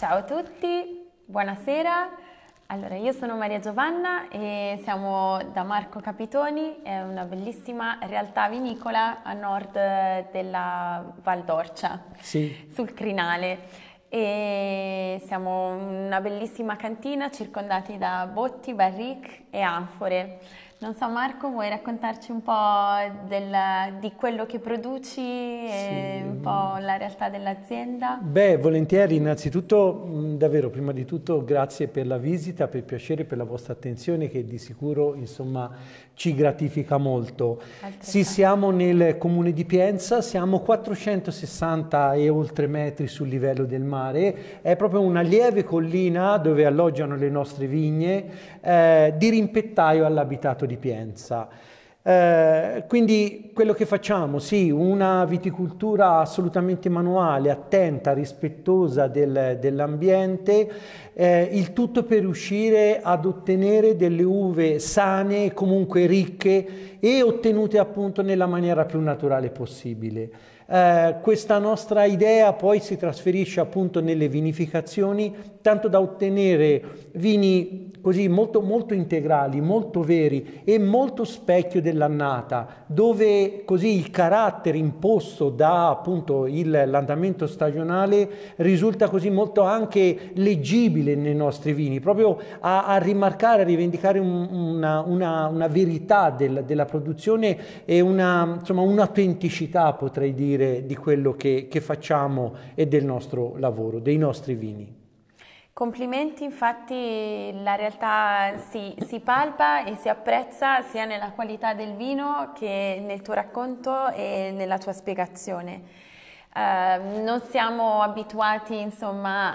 Ciao a tutti, buonasera. Allora, io sono Maria Giovanna e siamo da Marco Capitoni, è una bellissima realtà vinicola a nord della Val d'Orcia, sì. sul Crinale. E siamo una bellissima cantina circondati da botti, barrique e anfore. Non so Marco, vuoi raccontarci un po' del, di quello che produci e sì. un po' la realtà dell'azienda? Beh, volentieri, innanzitutto, davvero, prima di tutto grazie per la visita, per il piacere, per la vostra attenzione che di sicuro insomma, ci gratifica molto. Sì, siamo nel comune di Pienza, siamo 460 e oltre metri sul livello del mare, è proprio una lieve collina dove alloggiano le nostre vigne, eh, di rimpettaio all'abitato di Pienza. Eh, quindi quello che facciamo, sì, una viticoltura assolutamente manuale, attenta, rispettosa del, dell'ambiente, eh, il tutto per riuscire ad ottenere delle uve sane, comunque ricche e ottenute appunto nella maniera più naturale possibile. Eh, questa nostra idea poi si trasferisce appunto nelle vinificazioni, tanto da ottenere vini così molto, molto integrali, molto veri e molto specchio dell'annata, dove così il carattere imposto da appunto l'andamento stagionale risulta così molto anche leggibile nei nostri vini, proprio a, a rimarcare, a rivendicare un, una, una, una, verità del, della produzione e una, insomma, un'autenticità potrei dire dire, di quello che, che facciamo e del nostro lavoro, dei nostri vini. Complimenti, infatti la realtà si, si, palpa e si apprezza sia nella qualità del vino che nel tuo racconto e nella tua spiegazione. Ehm, non siamo abituati insomma,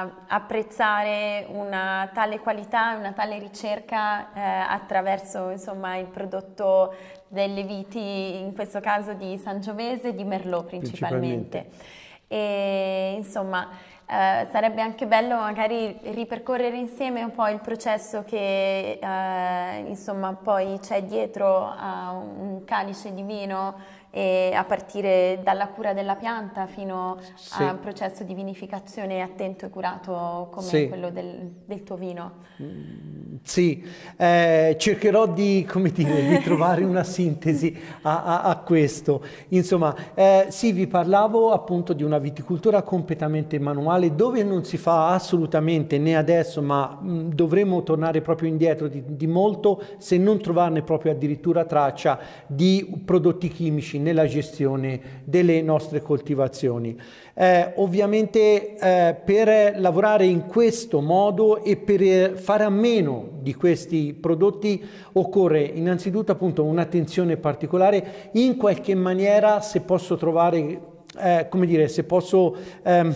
a apprezzare una tale qualità, una tale ricerca eh, attraverso insomma, il prodotto delle viti, in questo caso di Sangiovese e di Merlot principalmente. principalmente. E, insomma, eh, sarebbe anche bello magari ripercorrere insieme un po' il processo che eh, insomma poi c'è dietro a un calice di vino e a partire dalla cura della pianta fino sì. a un processo di vinificazione attento e curato come sì. quello del, del, tuo vino. Mm, sì, eh, cercherò di, dire, di, trovare una sintesi a, a, a questo. Insomma, eh, sì, vi parlavo appunto di una viticoltura completamente manuale dove non si fa assolutamente né adesso, ma mm, dovremmo tornare proprio indietro di, di molto se non trovarne proprio addirittura traccia di prodotti chimici nella gestione delle nostre coltivazioni. Eh, ovviamente eh, per lavorare in questo modo e per eh, fare a meno di questi prodotti occorre innanzitutto appunto un'attenzione particolare, in qualche maniera se posso trovare eh, come dire, se posso ehm,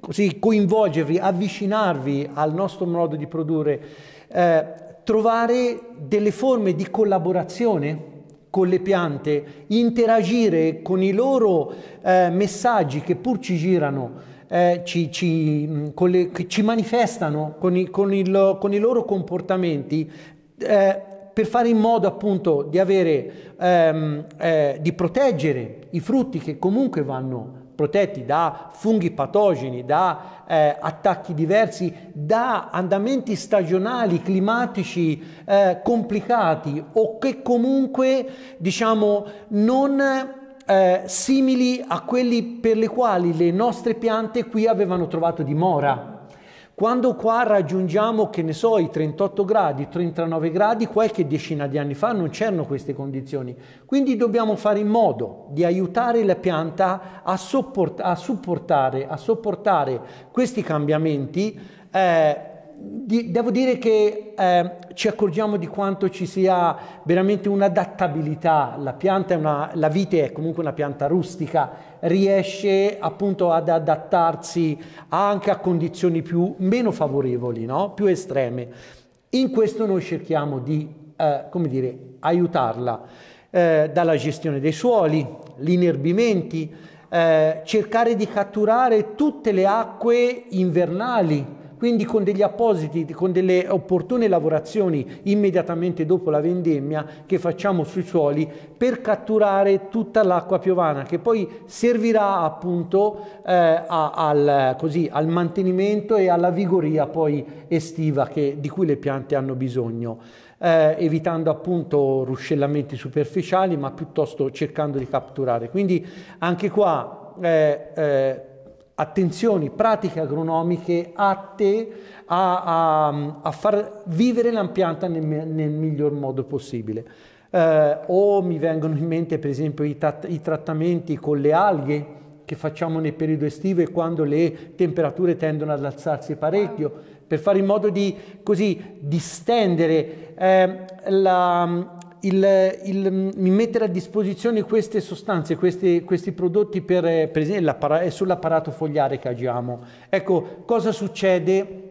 così coinvolgervi, avvicinarvi al nostro modo di produrre, eh, trovare delle forme di collaborazione con le piante, interagire con i loro eh, messaggi che pur ci girano, eh, ci, ci, con le, ci, manifestano con i, con il, con i loro comportamenti. Eh, per fare in modo appunto di, avere, ehm, eh, di proteggere i frutti che comunque vanno protetti da funghi patogeni, da eh, attacchi diversi, da andamenti stagionali, climatici eh, complicati o che comunque diciamo non eh, simili a quelli per le quali le nostre piante qui avevano trovato dimora. Quando qua raggiungiamo, che ne so, i 38 gradi, 39 gradi, qualche decina di anni fa non c'erano queste condizioni. Quindi dobbiamo fare in modo di aiutare la pianta a, sopport- a, supportare, a sopportare questi cambiamenti eh, di, devo dire che eh, ci accorgiamo di quanto ci sia veramente un'adattabilità. La, una, la vite è comunque una pianta rustica, riesce appunto ad adattarsi anche a condizioni più, meno favorevoli, no? più estreme. In questo noi cerchiamo di, eh, come dire, aiutarla eh, dalla gestione dei suoli, gli inerbimenti, eh, cercare di catturare tutte le acque invernali quindi con degli appositi, con delle opportune lavorazioni immediatamente dopo la vendemmia che facciamo sui suoli per catturare tutta l'acqua piovana che poi servirà appunto eh, a, al, così, al, mantenimento e alla vigoria poi estiva che, di cui le piante hanno bisogno. Eh, evitando appunto ruscellamenti superficiali ma piuttosto cercando di catturare quindi anche qua eh, eh attenzioni, pratiche agronomiche atte a, a, a far vivere la pianta nel, nel miglior modo possibile. Eh, o mi vengono in mente per esempio i, i trattamenti con le alghe che facciamo nel periodo estivo e quando le temperature tendono ad alzarsi parecchio, per fare in modo di così distendere eh, la, il, il, mettere a disposizione queste sostanze, questi, questi prodotti per, eh, per esempio sull'apparato fogliare che agiamo. Ecco, cosa succede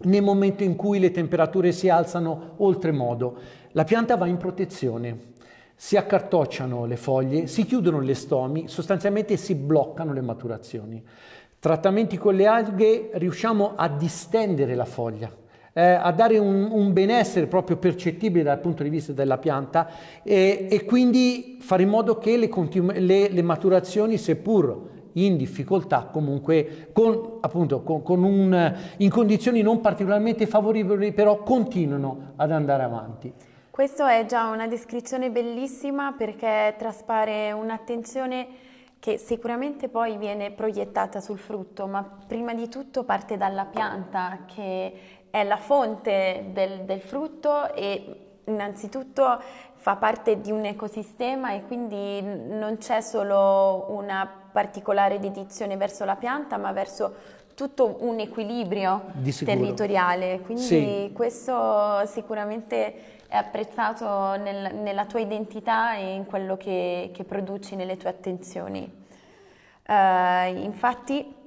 nel momento in cui le temperature si alzano oltremodo? La pianta va in protezione, si accartocciano le foglie, si chiudono gli stomi, sostanzialmente si bloccano le maturazioni. Trattamenti con le alghe riusciamo a distendere la foglia, eh, a dare un, un, benessere proprio percettibile dal punto di vista della pianta e, e quindi fare in modo che le, le, le maturazioni, seppur in difficoltà comunque con, appunto, con, con un, in condizioni non particolarmente favorevoli però continuano ad andare avanti. Questa è già una descrizione bellissima perché traspare un'attenzione che sicuramente poi viene proiettata sul frutto, ma prima di tutto parte dalla pianta che è la fonte del, del frutto e innanzitutto fa parte di un ecosistema e quindi non c'è solo una particolare dedizione verso la pianta, ma verso tutto un equilibrio territoriale. Quindi sì. questo sicuramente è apprezzato nel, nella tua identità e in quello che, che produci nelle tue attenzioni. Uh, infatti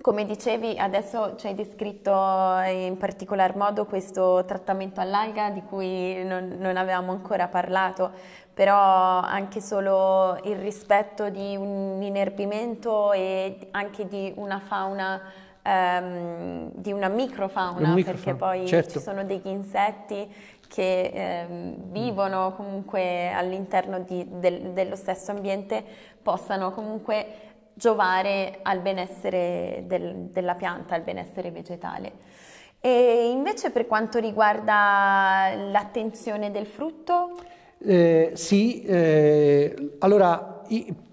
come dicevi, adesso ci hai descritto eh, in particolar modo questo trattamento all'alga di cui non, non, avevamo ancora parlato, però anche solo il rispetto di un inerbimento e anche di una fauna, ehm, di una microfauna, un perché poi certo. ci sono degli insetti che eh, vivono comunque all'interno di, del, dello stesso ambiente possano comunque giovare al benessere del, della pianta, al benessere vegetale. E invece per quanto riguarda l'attenzione del frutto? Eh, sì, eh, allora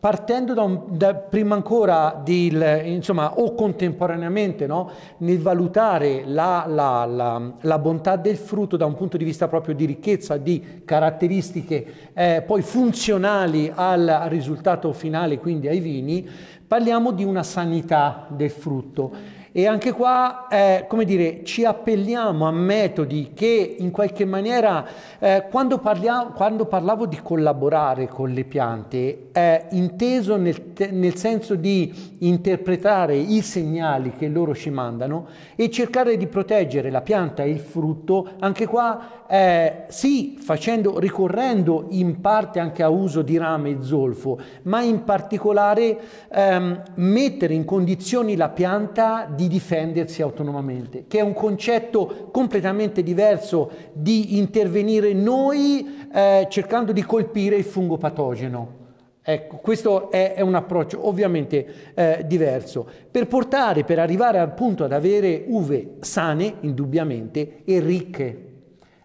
partendo da, un, da prima ancora di, insomma, o contemporaneamente no, nel valutare la, la, la, la, bontà del frutto da un punto di vista proprio di ricchezza, di caratteristiche eh, poi funzionali al risultato finale, quindi ai vini, Parliamo di una sanità del frutto e anche qua, eh, come dire, ci appelliamo a metodi che in qualche maniera, eh, quando, parliamo, quando parlavo di collaborare con le piante, eh, inteso nel, nel senso di interpretare i segnali che loro ci mandano e cercare di proteggere la pianta e il frutto, anche qua eh, sì, facendo, ricorrendo in parte anche a uso di rame e zolfo, ma in particolare ehm, mettere in condizioni la pianta di di difendersi autonomamente, che è un concetto completamente diverso di intervenire noi eh, cercando di colpire il fungo patogeno. Ecco, questo è, è, un approccio ovviamente eh, diverso. Per portare, per arrivare appunto ad avere uve sane, indubbiamente, e ricche,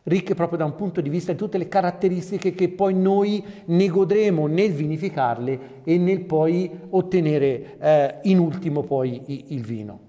ricche proprio da un punto di vista di tutte le caratteristiche che poi noi ne godremo nel vinificarle e nel poi ottenere eh, in ultimo poi il vino.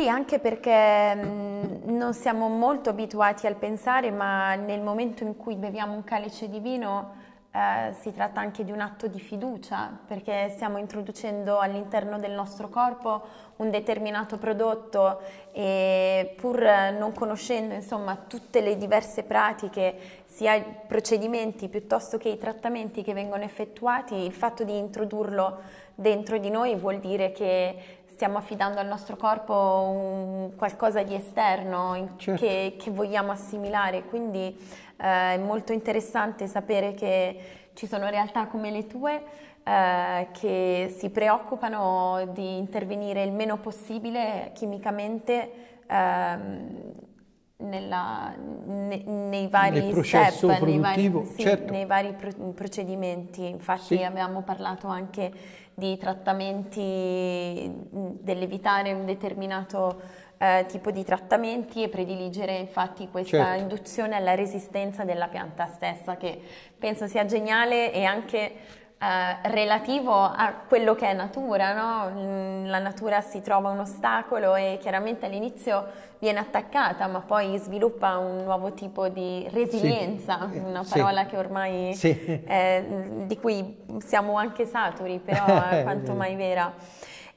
Sì, anche perché mh, mm, non siamo molto abituati al pensare, ma nel momento in cui beviamo un calice di vino eh, si tratta anche di un atto di fiducia, perché stiamo introducendo all'interno del nostro corpo un determinato prodotto e pur non conoscendo insomma, tutte le diverse pratiche, sia i procedimenti piuttosto che i trattamenti che vengono effettuati, il fatto di introdurlo dentro di noi vuol dire che stiamo affidando al nostro corpo qualcosa di esterno certo. che, che, vogliamo assimilare, quindi eh, è molto interessante sapere che ci sono realtà come le tue eh, che si preoccupano di intervenire il meno possibile chimicamente ehm, nella, ne, nei vari step, nei vari, sì, certo. nei vari, procedimenti. Infatti sì. abbiamo parlato anche di trattamenti, mm, dell'evitare un determinato eh, tipo di trattamenti e prediligere infatti questa certo. induzione alla resistenza della pianta stessa, che penso sia geniale e anche eh, relativo a quello che è natura, no? Mm, la natura si trova un ostacolo e chiaramente all'inizio viene attaccata, ma poi sviluppa un nuovo tipo di resilienza, sì. una parola sì. che ormai sì. eh, di cui siamo anche saturi, però è quanto mai vera.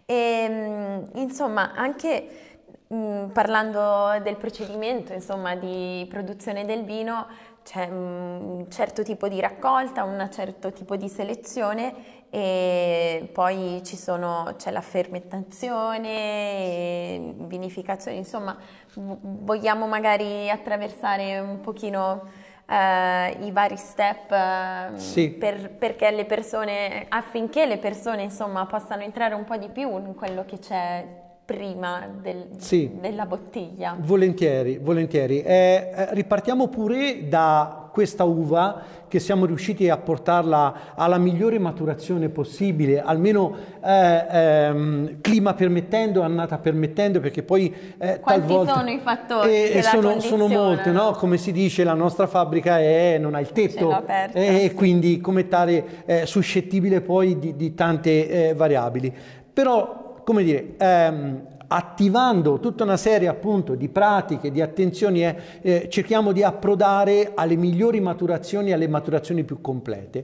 E, ehm, insomma, anche mh, mm, parlando del procedimento, insomma, di produzione del vino, c'è un certo tipo di raccolta, un certo tipo di selezione e poi sono, c'è la fermentazione, vinificazione, insomma vogliamo magari attraversare un pochino eh, i vari step ehm, sì. per, perché le persone, affinché le persone insomma, possano entrare un po' di più in quello che c'è prima del, sì. della bottiglia. Volentieri, volentieri. Eh, eh, ripartiamo pure da questa uva che siamo riusciti a portarla alla migliore maturazione possibile, almeno eh, ehm, clima permettendo, annata permettendo, perché poi eh, talvolta... sono i fattori eh, che sono, sono molti, no? Come si dice, la nostra fabbrica è, non ha il tetto e eh, quindi come tale eh, suscettibile poi di, di tante eh, variabili. Però come dire, ehm, attivando tutta una serie appunto di pratiche, di attenzioni, eh, eh, cerchiamo di approdare alle migliori maturazioni, alle maturazioni più complete.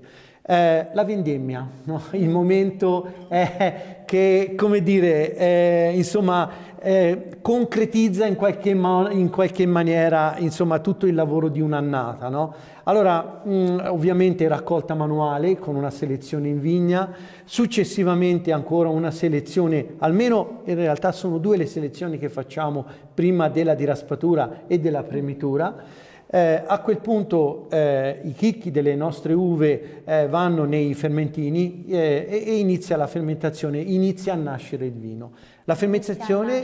Eh, la vendemmia, no? il momento che, come dire, eh, insomma, eh, concretizza in qualche, in qualche maniera insomma, tutto il lavoro di un'annata. No? Allora, mh, mm, ovviamente raccolta manuale con una selezione in vigna, successivamente ancora una selezione, almeno in realtà sono due le selezioni che facciamo prima della diraspatura e della premitura. Eh, a quel punto eh, i chicchi delle nostre uve eh, vanno nei fermentini eh, e, e, inizia la fermentazione, inizia a nascere il vino. La fermentazione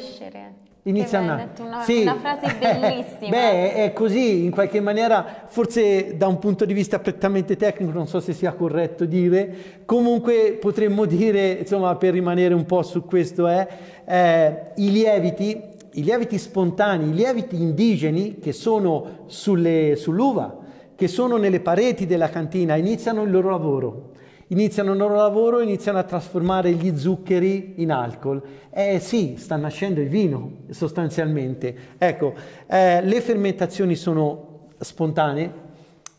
Inizia a detto una, sì. una frase bellissima. Beh, è così, in qualche maniera, forse da un punto di vista prettamente tecnico, non so se sia corretto dire, comunque potremmo dire, insomma, per rimanere un po' su questo, è eh, eh, i lieviti, i lieviti spontanei, i lieviti indigeni che sono sull'uva, che sono nelle pareti della cantina, iniziano il loro lavoro iniziano il loro lavoro, e iniziano a trasformare gli zuccheri in alcol. Eh sì, sta nascendo il vino sostanzialmente. Ecco, eh, le fermentazioni sono spontanee,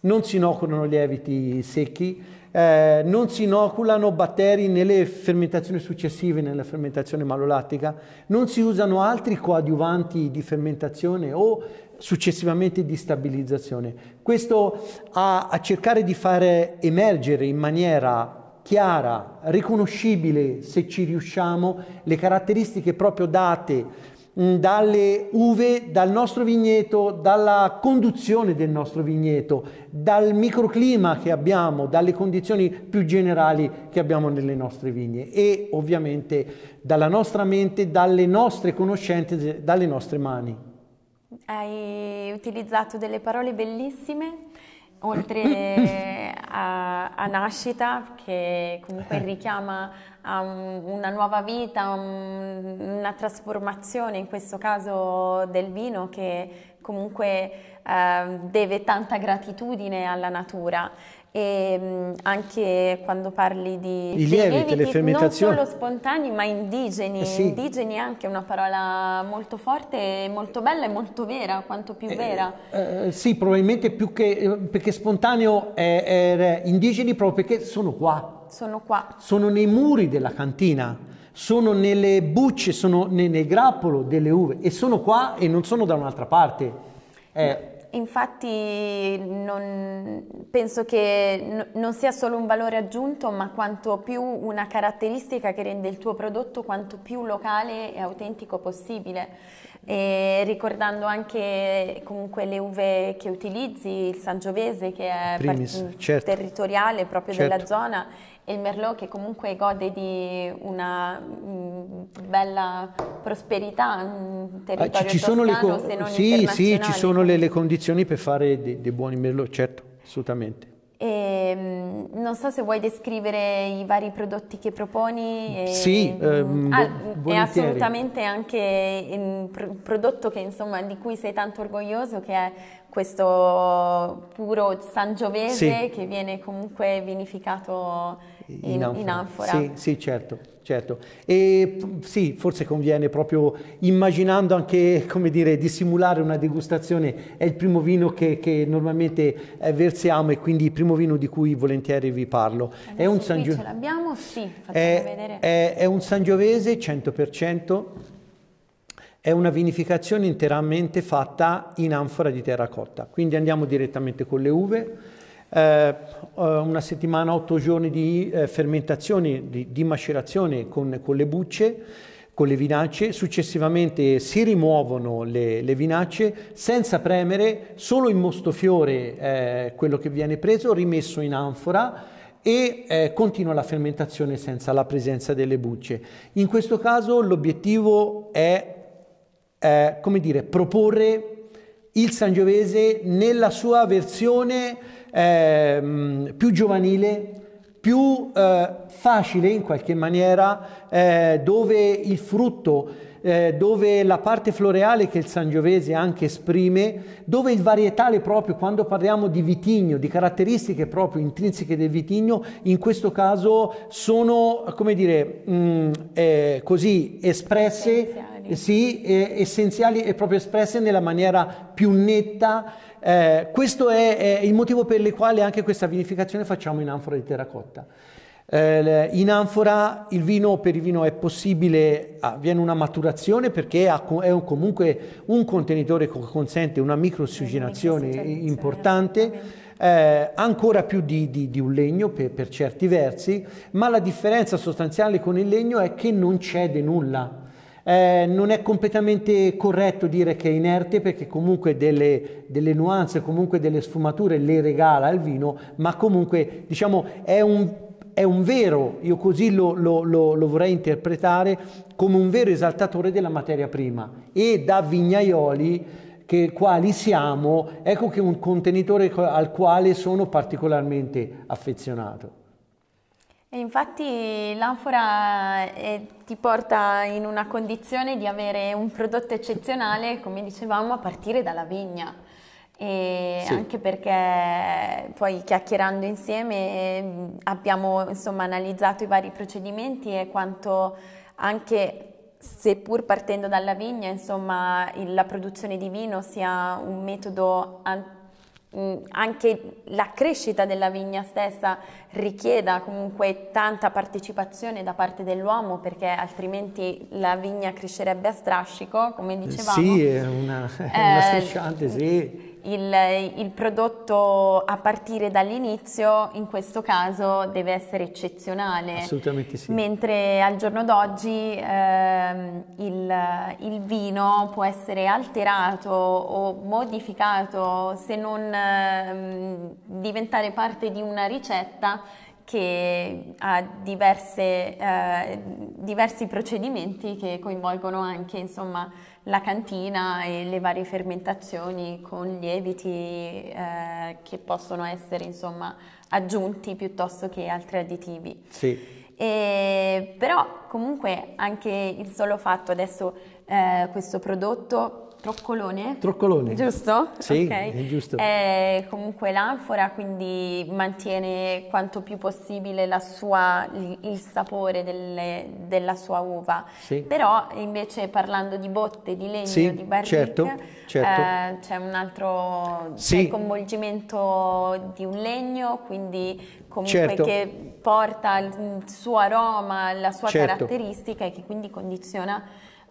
non si inoculano lieviti secchi, eh, non si inoculano batteri nelle fermentazioni successive, nella fermentazione malolattica, non si usano altri coadiuvanti di fermentazione o successivamente di stabilizzazione. Questo a, a cercare di fare emergere in maniera chiara, riconoscibile, se ci riusciamo, le caratteristiche proprio date mm, dalle uve, dal nostro vigneto, dalla conduzione del nostro vigneto, dal microclima che abbiamo, dalle condizioni più generali che abbiamo nelle nostre vigne e ovviamente dalla nostra mente, dalle nostre conoscenze, dalle nostre mani hai utilizzato delle parole bellissime, oltre a, a nascita, che comunque eh. richiama a una nuova vita, una trasformazione, in questo caso del vino, che comunque eh, deve tanta gratitudine alla natura e ehm, anche quando parli di I lieviti, le fermentazioni. Non solo spontanei ma indigeni, eh sì. indigeni è anche una parola molto forte, molto bella e molto vera, quanto più eh, vera. Eh, eh, sì, probabilmente più che, eh, perché spontaneo è, è indigeni proprio perché sono qua. Sono qua. Sono nei muri della cantina, sono nelle bucce, sono nel, nel grappolo delle uve e sono qua e non sono da un'altra parte. Eh, Infatti non, penso che non sia solo un valore aggiunto, ma quanto più una caratteristica che rende il tuo prodotto quanto più locale e autentico possibile. E ricordando anche comunque le uve che utilizzi, il Sangiovese che è Primis, mm, certo. territoriale proprio certo. della zona e il Merlot che comunque gode di una mh, mm, bella prosperità territoriale. Mm, territorio ah, ci, ci sono le con- se non Sì, sì, ci sono le, le condizioni per fare dei, dei buoni Merlot, certo, assolutamente. E, ehm, non so se vuoi descrivere i vari prodotti che proponi. E, ehm, sì, ehm, ah, è assolutamente anche un prodotto che, insomma, di cui sei tanto orgoglioso, che è questo puro sangiovese sì. che viene comunque vinificato in, in, anfora. in anfora. Sì, sì, certo, certo. E sì, forse conviene proprio immaginando anche, come dire, di simulare una degustazione. È il primo vino che, che normalmente eh, versiamo e quindi il primo vino di cui volentieri vi parlo. Adesso è un Sangiovese. Ce l'abbiamo? Sì, è, è, è un Sangiovese 100%. È una vinificazione interamente fatta in anfora di terracotta, quindi andiamo direttamente con le uve, eh, una settimana, otto giorni di eh, fermentazione, di, di macerazione con, con, le bucce, con le vinacce, successivamente si rimuovono le, le vinacce senza premere, solo in mostofiore eh, quello che viene preso, rimesso in anfora e eh, continua la fermentazione senza la presenza delle bucce. In questo caso l'obiettivo è, eh, come dire, proporre il sangiovese nella sua versione eh, più giovanile, più eh, facile in qualche maniera, eh, dove il frutto eh, dove la parte floreale che il Sangiovese anche esprime, dove il varietale proprio, quando parliamo di vitigno, di caratteristiche proprio intrinseche del vitigno, in questo caso sono, come dire, mh, mm, eh, così espresse, essenziali. sì, eh, essenziali e proprio espresse nella maniera più netta eh, questo è, è, il motivo per il quale anche questa vinificazione facciamo in anfora di terracotta. Eh, in anfora il vino, per il vino è possibile, avviene ah, una maturazione perché è un, comunque un contenitore che consente una microossigenazione importante. Eh, ancora più di, di, di un legno per, per, certi versi, ma la differenza sostanziale con il legno è che non cede nulla, eh, non è completamente corretto dire che è inerte perché comunque delle, delle, nuanze, comunque delle sfumature le regala il vino, ma comunque diciamo è un, è un vero, io così lo, lo, lo, lo, vorrei interpretare, come un vero esaltatore della materia prima e da vignaioli che, quali siamo, ecco che è un contenitore al quale sono particolarmente affezionato. E infatti l'anfora eh, ti porta in una condizione di avere un prodotto eccezionale, come dicevamo, a partire dalla vigna. E sì. anche perché poi chiacchierando insieme abbiamo insomma, analizzato i vari procedimenti e quanto anche seppur partendo dalla vigna, insomma, la produzione di vino sia un metodo Mm, anche la crescita della vigna stessa richieda comunque tanta partecipazione da parte dell'uomo perché altrimenti la vigna crescerebbe a strascico, come eh, dicevamo. Sì, è una, è una eh, strisciante, eh, sì il, il prodotto a partire dall'inizio in questo caso deve essere eccezionale. Assolutamente sì. Mentre al giorno d'oggi ehm, il, il, vino può essere alterato o modificato se non ehm, diventare parte di una ricetta che ha diverse, eh, diversi procedimenti che coinvolgono anche insomma, la cantina e le varie fermentazioni con lieviti eh, che possono essere insomma, aggiunti piuttosto che altri additivi. Sì. E, però comunque anche il solo fatto adesso eh, questo prodotto Troccolone? Troccolone. Giusto? Sì, okay. è giusto. È comunque l'anfora, quindi mantiene quanto più possibile sua, il sapore delle, della sua uva. Sì. Però invece parlando di botte, di legno, sì, di barrique, certo, certo. Eh, c'è un altro sì. coinvolgimento di un legno, quindi comunque certo. che porta il suo aroma, la sua certo. caratteristica e che quindi condiziona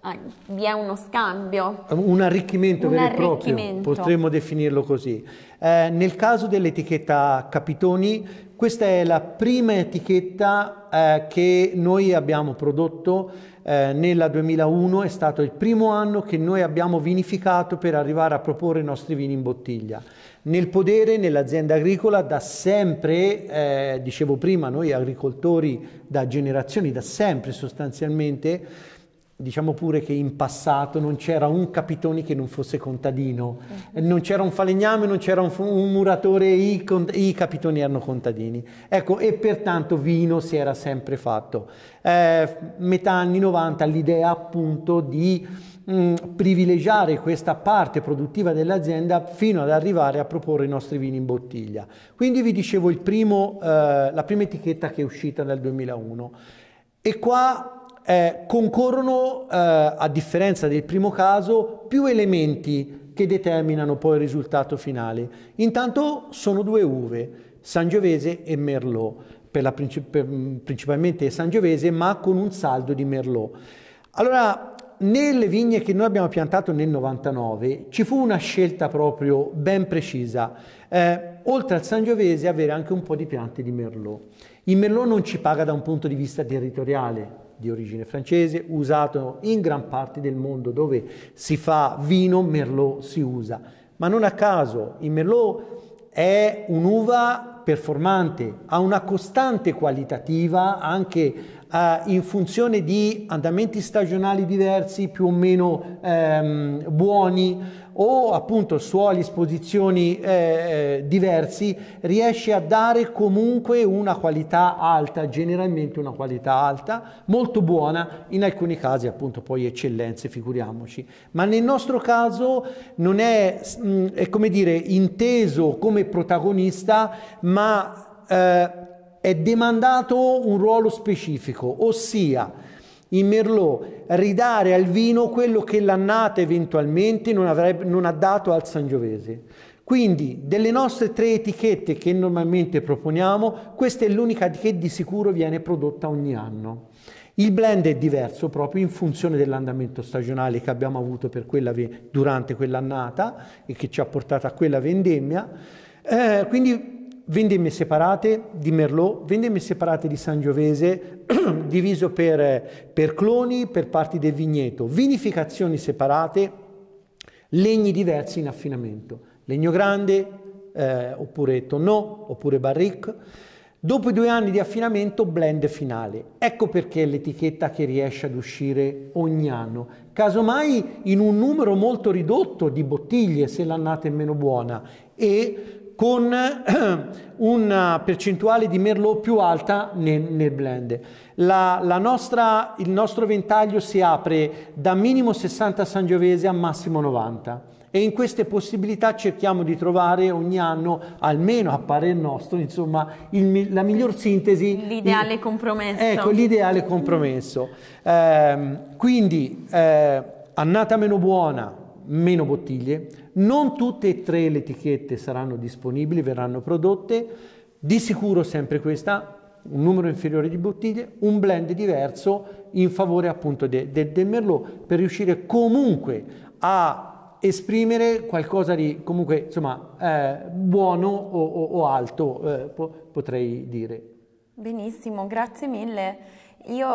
Ah, vi è uno scambio. Un arricchimento un vero e proprio, potremmo definirlo così. Eh, nel caso dell'etichetta Capitoni, questa è la prima etichetta eh, che noi abbiamo prodotto eh, nel 2001, è stato il primo anno che noi abbiamo vinificato per arrivare a proporre i nostri vini in bottiglia. Nel podere, nell'azienda agricola, da sempre, eh, dicevo prima, noi agricoltori da generazioni, da sempre sostanzialmente, Diciamo pure che in passato non c'era un Capitoni che non fosse contadino, mm-hmm. non c'era un falegname, non c'era un, un muratore, i, i, Capitoni erano contadini. Ecco, e pertanto vino si era sempre fatto. Eh, metà anni 90 l'idea appunto di mm, privilegiare questa parte produttiva dell'azienda fino ad arrivare a proporre i nostri vini in bottiglia. Quindi vi dicevo primo, eh, la prima etichetta che è uscita nel 2001. E qua eh, concorrono, eh, a differenza del primo caso, più elementi che determinano poi il risultato finale. Intanto sono due uve, Sangiovese e Merlot, per princi per, mm, principalmente Sangiovese, ma con un saldo di Merlot. Allora, nelle vigne che noi abbiamo piantato nel 99 ci fu una scelta proprio ben precisa, eh, oltre al Sangiovese avere anche un po' di piante di Merlot. Il Merlot non ci paga da un punto di vista territoriale, di origine francese, usato in gran parte del mondo dove si fa vino, Merlot si usa. Ma non a caso, il Merlot è un'uva performante, ha una costante qualitativa anche eh, in funzione di andamenti stagionali diversi, più o meno ehm, buoni, o appunto suoli, esposizioni eh, eh, diversi, riesce a dare comunque una qualità alta, generalmente una qualità alta, molto buona, in alcuni casi appunto poi eccellenze, figuriamoci. Ma nel nostro caso non è, mm, è come dire, inteso come protagonista, ma eh, è demandato un ruolo specifico, ossia in Merlot, ridare al vino quello che l'annata eventualmente non, avrebbe, non ha dato al Sangiovese. Quindi delle nostre tre etichette che normalmente proponiamo, questa è l'unica che di sicuro viene prodotta ogni anno. Il blend è diverso proprio in funzione dell'andamento stagionale che abbiamo avuto quella, durante quell'annata e che ci ha portato a quella vendemmia. Eh, quindi vendemmie separate di Merlot, vendemmie separate di Sangiovese, diviso per, per cloni, per parti del vigneto, vinificazioni separate, legni diversi in affinamento, legno grande, eh, oppure tonneau, oppure barrique. Dopo i due anni di affinamento, blend finale. Ecco perché è l'etichetta che riesce ad uscire ogni anno, casomai in un numero molto ridotto di bottiglie, se l'annata è meno buona, e con una percentuale di merlot più alta nel, nel blend. La, la nostra, il nostro ventaglio si apre da minimo 60 sangiovese a massimo 90 e in queste possibilità cerchiamo di trovare ogni anno, almeno a parer nostro, insomma, il, la miglior sintesi. L'ideale compromesso. Ecco, l'ideale compromesso. Eh, quindi eh, annata meno buona, meno bottiglie, non tutte e tre le etichette saranno disponibili, verranno prodotte, di sicuro sempre questa, un numero inferiore di bottiglie, un blend diverso in favore appunto de, de, del Merlot per riuscire comunque a esprimere qualcosa di comunque insomma eh, buono o, o, o alto eh, po potrei dire. Benissimo, grazie mille. Io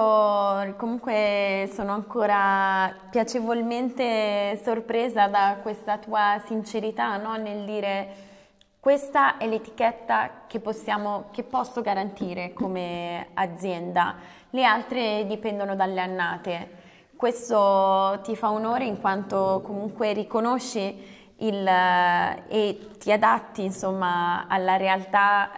comunque sono ancora piacevolmente sorpresa da questa tua sincerità no? nel dire questa è l'etichetta che, possiamo, che posso garantire come azienda, le altre dipendono dalle annate. Questo ti fa onore in quanto comunque riconosci il, eh, e ti adatti insomma, alla realtà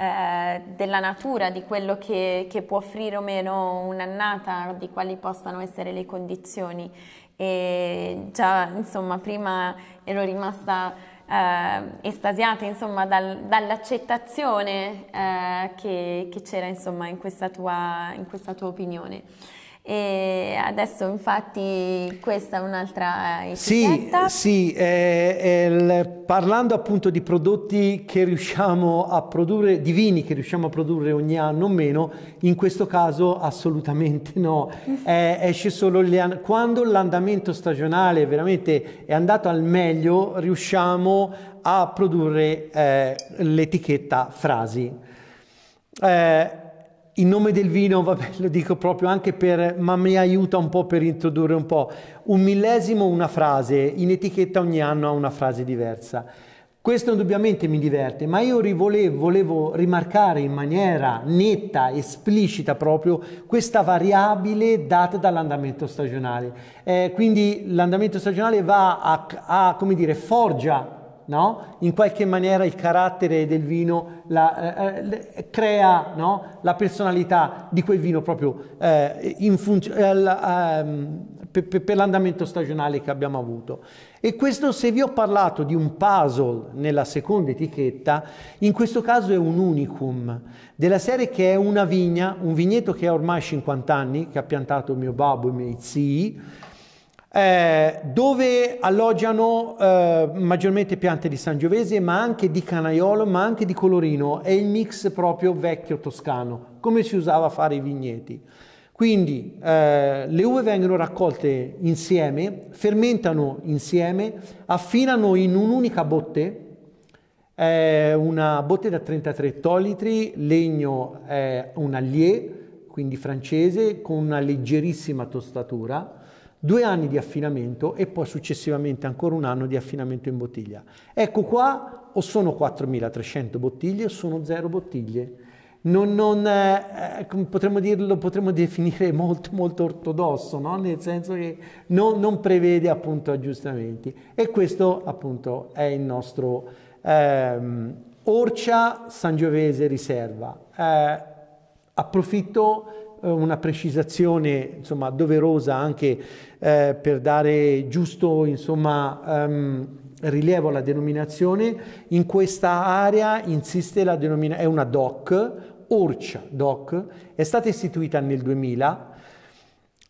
eh, della natura, di quello che, che, può offrire o meno un'annata, di quali possano essere le condizioni. E già insomma, prima ero rimasta eh, estasiata insomma, dal, dall'accettazione eh, che, che, c'era insomma, in, questa tua, in questa tua opinione. E adesso infatti questa è un'altra etichetta. Sì, sì eh, eh, parlando appunto di prodotti che riusciamo a produrre, di vini che riusciamo a produrre ogni anno o meno, in questo caso assolutamente no. Eh, esce solo le, quando l'andamento stagionale veramente è andato al meglio, riusciamo a produrre eh, l'etichetta frasi. Eh, in nome del vino, vabbè, lo dico proprio anche per, ma mi aiuta un po' per introdurre un po'. Un millesimo, una frase, in etichetta ogni anno ha una frase diversa. Questo indubbiamente mi diverte, ma io volevo, volevo rimarcare in maniera netta, esplicita proprio questa variabile data dall'andamento stagionale. Eh, quindi l'andamento stagionale va a, a, come dire, forgia no? in qualche maniera il carattere del vino la, eh, eh crea no? la personalità di quel vino proprio eh, eh ehm, per, per l'andamento stagionale che abbiamo avuto. E questo, se vi ho parlato di un puzzle nella seconda etichetta, in questo caso è un unicum della serie che è una vigna, un vigneto che ha ormai 50 anni, che ha piantato mio babbo e i miei zii, eh, dove alloggiano eh, maggiormente piante di Sangiovese, ma anche di Canaiolo, ma anche di Colorino. È il mix proprio vecchio toscano, come si usava a fare i vigneti. Quindi eh, le uve vengono raccolte insieme, fermentano insieme, affinano in un'unica botte, una botte da 33 ettolitri, legno eh, un allier, quindi francese, con una leggerissima tostatura, due anni di affinamento e poi successivamente ancora un anno di affinamento in bottiglia. Ecco qua o sono 4.300 bottiglie o sono zero bottiglie. Non, non, eh, eh potremmo dirlo, potremmo definire molto, molto ortodosso, no? nel senso che non, non, prevede appunto aggiustamenti. E questo appunto è il nostro ehm, Orcia Sangiovese Riserva. Eh, approfitto eh, una precisazione insomma, doverosa anche eh, per dare giusto insomma, um, rilievo alla denominazione. In questa area insiste la denominazione, è una DOC, Orcia DOC, è stata istituita nel 2000,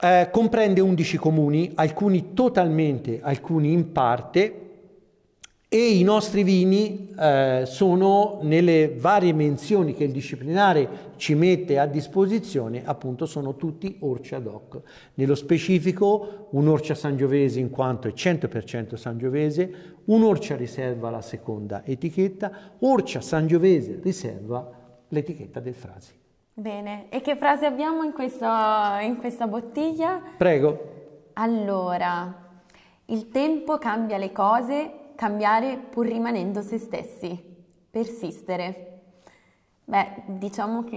eh, comprende 11 comuni, alcuni totalmente, alcuni in parte, e i nostri vini eh, sono nelle varie menzioni che il disciplinare ci mette a disposizione, appunto sono tutti orce ad hoc. Nello specifico un'orcia sangiovese in quanto è 100% sangiovese, un'orcia riserva la seconda etichetta, orcia sangiovese riserva l'etichetta del frasi. Bene, e che frase abbiamo in questa, in questa bottiglia? Prego. Allora, il tempo cambia le cose cambiare pur rimanendo se stessi, persistere. Beh, diciamo che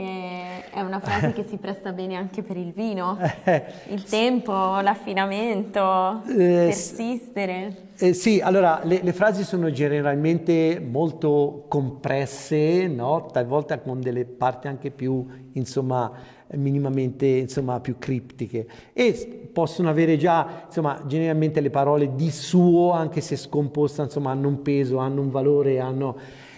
è una frase che si presta bene anche per il vino. Il tempo, l'affinamento, eh, persistere. Eh, sì, allora le, le, frasi sono generalmente molto compresse, no? talvolta con delle parti anche più, insomma, minimamente insomma, più criptiche e possono avere già insomma, generalmente le parole di suo anche se scomposta insomma, hanno un peso, hanno un valore, hanno...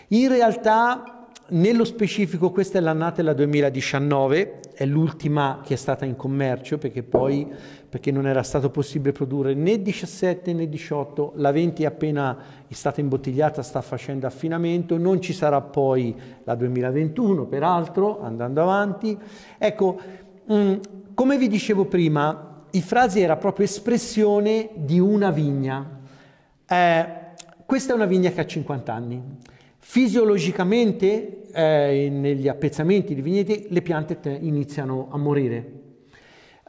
In realtà nello specifico questa è l'annata della 2019, è l'ultima che è stata in commercio perché poi perché non era stato possibile produrre né 17 né 18, la 20 è appena stata imbottigliata sta facendo affinamento, non ci sarà poi la 2021 peraltro, andando avanti. Ecco, mh, mm, come vi dicevo prima, i frasi era proprio espressione di una vigna. Eh, questa è una vigna che ha 50 anni. Fisiologicamente, eh, negli appezzamenti di vigneti, le piante iniziano a morire.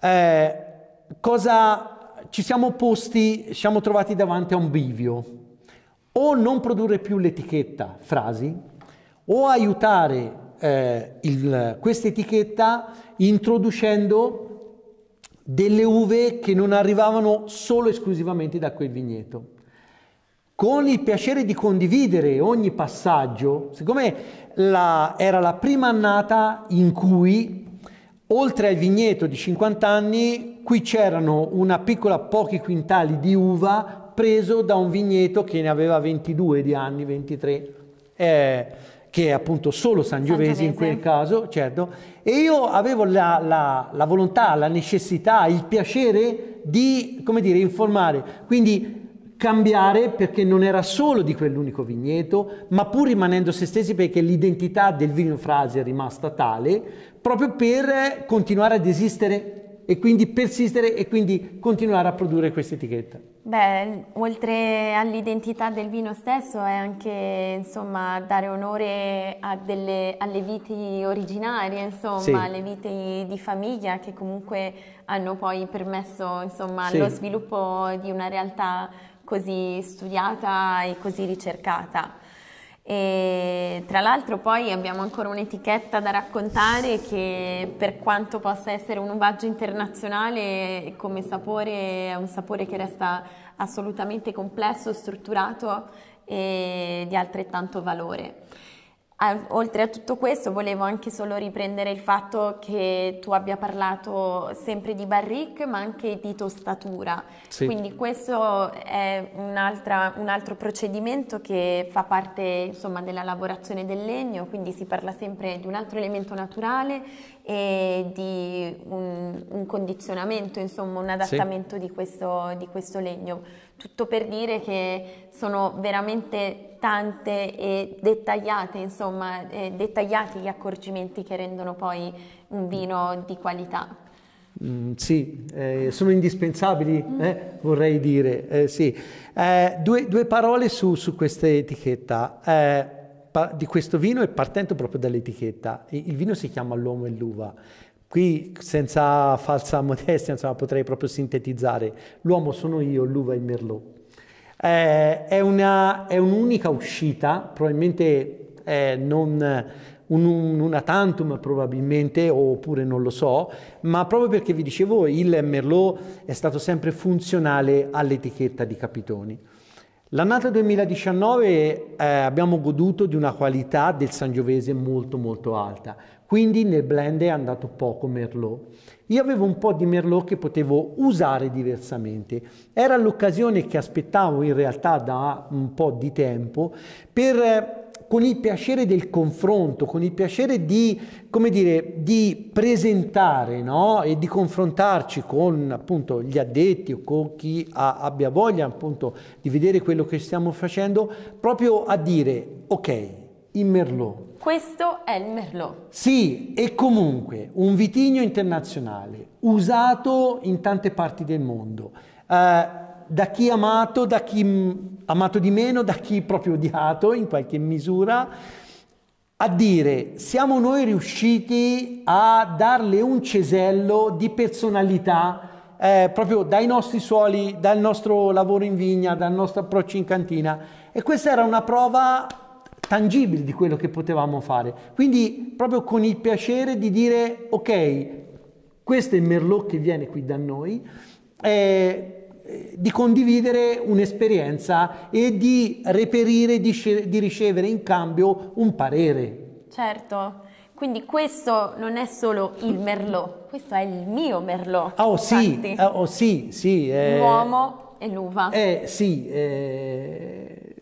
Eh, cosa ci siamo posti, siamo trovati davanti a un bivio. O non produrre più l'etichetta frasi, o aiutare eh, questa etichetta introducendo delle uve che non arrivavano solo e esclusivamente da quel vigneto. Con il piacere di condividere ogni passaggio, siccome la, era la prima annata in cui Oltre al vigneto di 50 anni, qui c'erano una piccola pochi quintali di uva preso da un vigneto che ne aveva 22 di anni, 23, eh, che è appunto solo Sangiovesi, Sangiovese in quel caso, certo. E io avevo la, la, la volontà, la necessità, il piacere di, come dire, informare. Quindi cambiare perché non era solo di quell'unico vigneto, ma pur rimanendo se stessi perché l'identità del vino frase è rimasta tale, proprio per continuare ad esistere e quindi persistere e quindi continuare a produrre questa etichetta. Beh, oltre all'identità del vino stesso è anche insomma, dare onore delle, alle viti originarie, insomma, sì. alle viti di famiglia che comunque hanno poi permesso insomma, sì. lo sviluppo di una realtà così studiata e così ricercata. E tra l'altro poi abbiamo ancora un'etichetta da raccontare che per quanto possa essere un uvaggio internazionale come sapore è un sapore che resta assolutamente complesso, strutturato e di altrettanto valore. Oltre a tutto questo volevo anche solo riprendere il fatto che tu abbia parlato sempre di barrique ma anche di tostatura, sì. quindi questo è un altro procedimento che fa parte insomma, della lavorazione del legno, quindi si parla sempre di un altro elemento naturale e di un, un condizionamento, insomma un adattamento sì. di, questo, di questo legno. Tutto per dire che sono veramente tante e dettagliate insomma insomma, eh, dettagliati gli accorgimenti che rendono poi un vino di qualità. Mm, sì, eh, sono indispensabili, mm. eh, vorrei dire. Eh, sì. Eh, due, due, parole su, su questa etichetta eh, di questo vino e partendo proprio dall'etichetta. Il vino si chiama L'uomo e l'uva. Qui senza falsa modestia, insomma, potrei proprio sintetizzare. L'uomo sono io, l'uva e il merlot. Eh, è, un'unica uscita, probabilmente eh, non un, un, una tantum probabilmente, oppure non lo so, ma proprio perché vi dicevo il Merlot è stato sempre funzionale all'etichetta di Capitoni. L'annata 2019 eh, abbiamo goduto di una qualità del Sangiovese molto molto alta, quindi nel blend è andato poco Merlot. Io avevo un po' di Merlot che potevo usare diversamente. Era l'occasione che aspettavo in realtà da un po' di tempo per eh, con il piacere del confronto, con il piacere di, dire, di presentare no? e di confrontarci con appunto, gli addetti o con chi ha, abbia voglia appunto, di vedere quello che stiamo facendo, proprio a dire ok, il Merlot. Questo è il Merlot. Sì, e comunque un vitigno internazionale usato in tante parti del mondo. Uh, da chi amato, da chi amato di meno, da chi proprio odiato in qualche misura, a dire siamo noi riusciti a darle un cesello di personalità eh, proprio dai nostri suoli, dal nostro lavoro in vigna, dal nostro approccio in cantina e questa era una prova tangibile di quello che potevamo fare. Quindi proprio con il piacere di dire ok, questo è il merlot che viene qui da noi. Eh, eh, di condividere un'esperienza e di reperire, di, di ricevere in cambio un parere. Certo, quindi questo non è solo il merlot, questo è il mio merlot. Ah, oh infatti. sì, ah, oh sì, sì. Eh, L'uomo e l'uva. Eh sì, eh,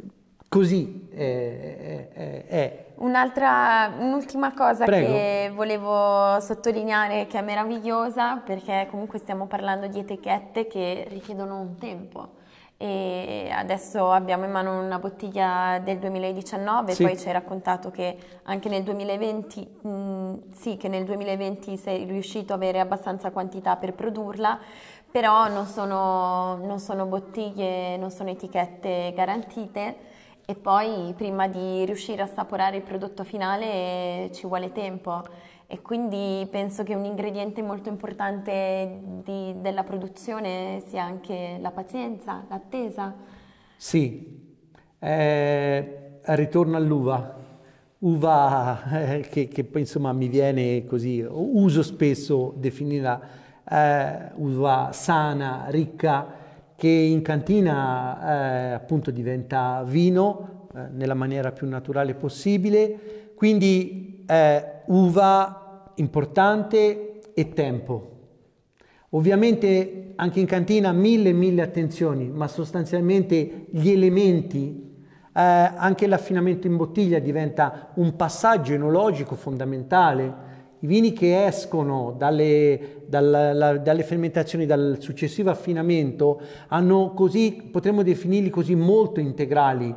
così è. Eh, eh, eh Un'altra, un'ultima cosa Prego. che volevo sottolineare che è meravigliosa perché comunque stiamo parlando di etichette che richiedono un tempo e adesso abbiamo in mano una bottiglia del 2019, sì. poi ci hai raccontato che anche nel 2020, mh, sì, che nel 2020 sei riuscito ad avere abbastanza quantità per produrla, però non sono, non sono bottiglie, non sono etichette garantite e poi prima di riuscire a assaporare il prodotto finale ci vuole tempo e quindi penso che un ingrediente molto importante di, della produzione sia anche la pazienza, l'attesa. Sì, eh, ritorno all'uva, uva eh, che, che, poi insomma mi viene così, uso spesso definirla eh, uva sana, ricca, che in cantina eh, appunto diventa vino eh, nella maniera più naturale possibile, quindi eh, uva importante e tempo. Ovviamente anche in cantina mille mille attenzioni, ma sostanzialmente gli elementi, eh, anche l'affinamento in bottiglia diventa un passaggio enologico fondamentale i vini che escono dalle, dalla, la, dalle fermentazioni, dal successivo affinamento, hanno così, potremmo definirli così molto integrali,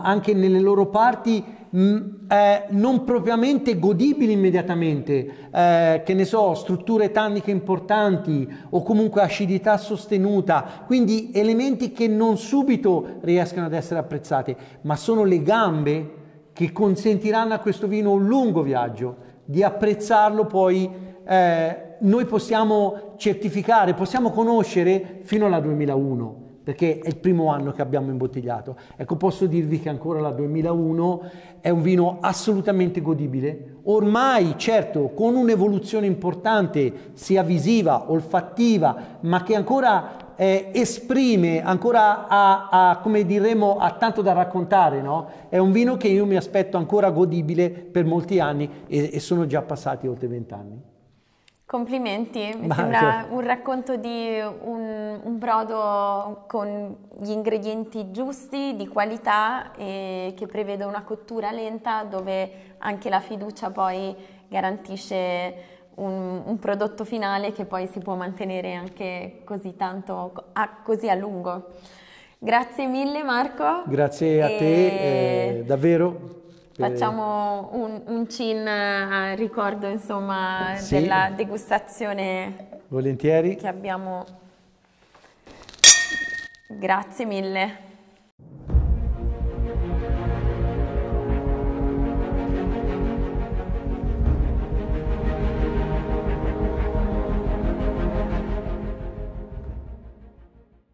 anche nelle loro parti mh, eh, non propriamente godibili immediatamente, eh, che ne so, strutture tanniche importanti o comunque acidità sostenuta, quindi elementi che non subito riescono ad essere apprezzati, ma sono le gambe che consentiranno a questo vino un lungo viaggio di apprezzarlo poi eh, noi possiamo certificare, possiamo conoscere fino alla 2001 perché è il primo anno che abbiamo imbottigliato. Ecco, posso dirvi che ancora la 2001 è un vino assolutamente godibile. Ormai, certo, con un'evoluzione importante, sia visiva, olfattiva, ma che ancora eh, esprime, ancora ha, ha, come diremo, ha tanto da raccontare, no? È un vino che io mi aspetto ancora godibile per molti anni e, e sono già passati oltre vent'anni. Complimenti, mi Ma sembra certo. un racconto di un, un, brodo con gli ingredienti giusti, di qualità e che prevede una cottura lenta dove anche la fiducia poi garantisce un, un, prodotto finale che poi si può mantenere anche così tanto, a, così a lungo. Grazie mille Marco. Grazie a te, eh, davvero. Facciamo un, un cin a ricordo insomma, sì. della degustazione Volentieri. che abbiamo. Grazie mille.